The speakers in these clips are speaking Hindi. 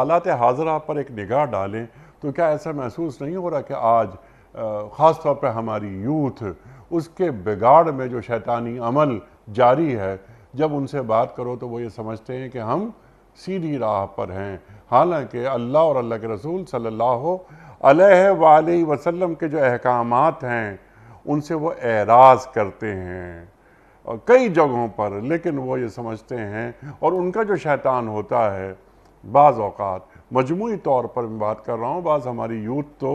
हालात हाजरा पर एक निगाह डालें तो क्या ऐसा महसूस नहीं हो रहा कि आज ख़ास तौर पर हमारी यूथ उसके बिगाड़ में जो शैतानी अमल जारी है जब उनसे बात करो तो वो ये समझते हैं कि हम सीधी राह पर हैं हालांकि अल्लाह और अल्लाह के रसूल सल्लल्लाहु अलैहि वसल्लम के जो अहकाम हैं उनसे वो एराज़ करते हैं कई जगहों पर लेकिन वो ये समझते हैं और उनका जो शैतान होता है बाज़ अवत मजमू तौर पर मैं बात कर रहा हूँ बाज़ हमारी यूथ तो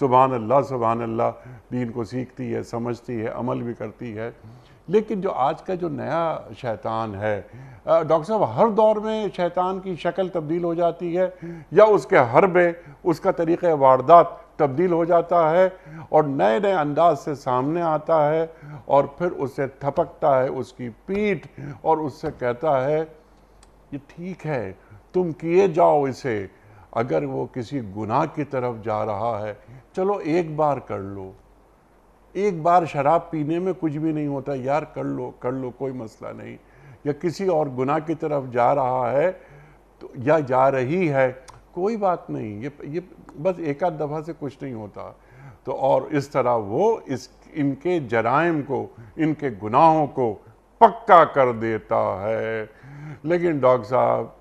सुबहान अल्लाह सुबहान अल्लाह दीन को सीखती है समझती है अमल भी करती है लेकिन जो आज का जो नया शैतान है डॉक्टर साहब हर दौर में शैतान की शक्ल तब्दील हो जाती है या उसके हरबे उसका तरीक़ वारदात तब्दील हो जाता है और नए नए अंदाज से सामने आता है और फिर उसे थपकता है उसकी पीठ और उससे कहता है ये ठीक है तुम किए जाओ इसे अगर वो किसी गुनाह की तरफ जा रहा है चलो एक बार कर लो एक बार शराब पीने में कुछ भी नहीं होता यार कर लो कर लो कोई मसला नहीं या किसी और गुनाह की तरफ जा रहा है तो या जा रही है कोई बात नहीं ये ये बस एक आध दफ़ा से कुछ नहीं होता तो और इस तरह वो इस इनके जराइम को इनके गुनाहों को पक्का कर देता है लेकिन डॉक्टर साहब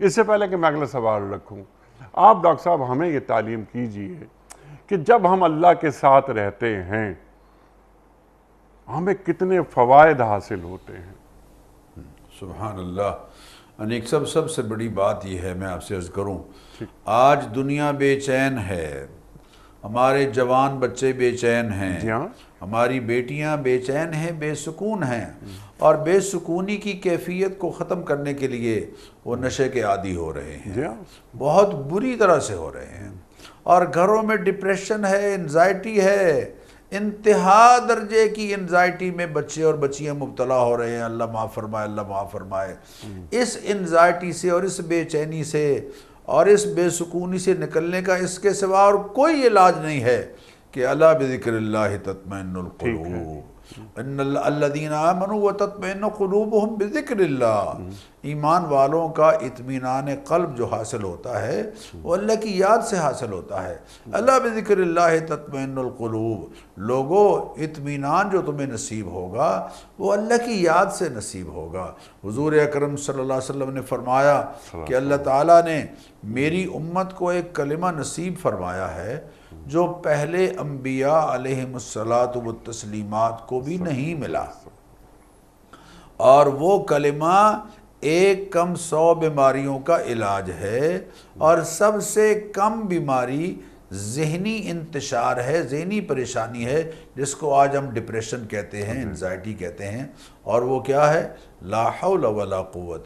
इससे पहले कि मैं अगला सवाल रखूँ आप डॉक्टर साहब हमें ये तालीम कीजिए कि जब हम अल्लाह के साथ रहते हैं हमें कितने फ़वाद हासिल होते हैं सुबहान अल्लाह अनेक सब सबसे बड़ी बात यह है मैं आपसे अर्ज़ करूं आज दुनिया बेचैन है हमारे जवान बच्चे बेचैन हैं हमारी बेटियां बेचैन हैं बेसकून हैं और बेसकूनी की कैफियत को ख़त्म करने के लिए वो नशे के आदि हो रहे हैं बहुत बुरी तरह से हो रहे हैं और घरों में डिप्रेशन है एनजाइटी है इंतहा दर्जे की एनजाइटी में बच्चे और बच्चियाँ मुबतला हो रहे हैं अल्लाह माँ फरमाए अल्लाह माँ फरमाए इस एनजाइटी से और इस बेचैनी से और इस बेसकूनी से निकलने का इसके सिवा और कोई इलाज नहीं है कि अला बिक्र तत्मकलूब ईमान वालों का इतमान कल्ब जो हासिल होता है वो अल्लाह की याद से हासिल होता है अल्लाह बिक्र तत्मिनकलूब लोगो इतमान जो तुम्हें नसीब होगा वो अल्लाह की याद से नसीब होगा हजूर अक्रम वसम ने फ़रमाया कि अल्लाह ताली ने मेरी उम्मत को एक कलमा नसीब फरमाया है जो पहले अम्बिया अलहमसलात व तस्लीमत को भी नहीं मिला और वो कलिमा एक कम सौ बीमारियों का इलाज है और सबसे कम बीमारी जहनी इंतशार है जहनी परेशानी है जिसको आज हम डिप्रेशन कहते हैं हम्म। एनजाइटी कहते हैं और वो क्या है लाहौल वला क़वत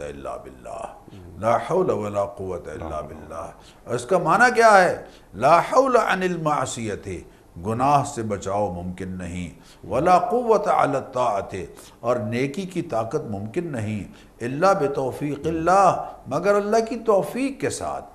बिल्ला बिल्ला और इसका माना क्या है लाहौल अनिलमासीत गुनाह से बचाओ मुमकिन नहीं वला क़वत और नेकी की ताकत मुमकिन नहीं अल्ला बतौफ़ी मगर अल्लाह की तोफ़ी के साथ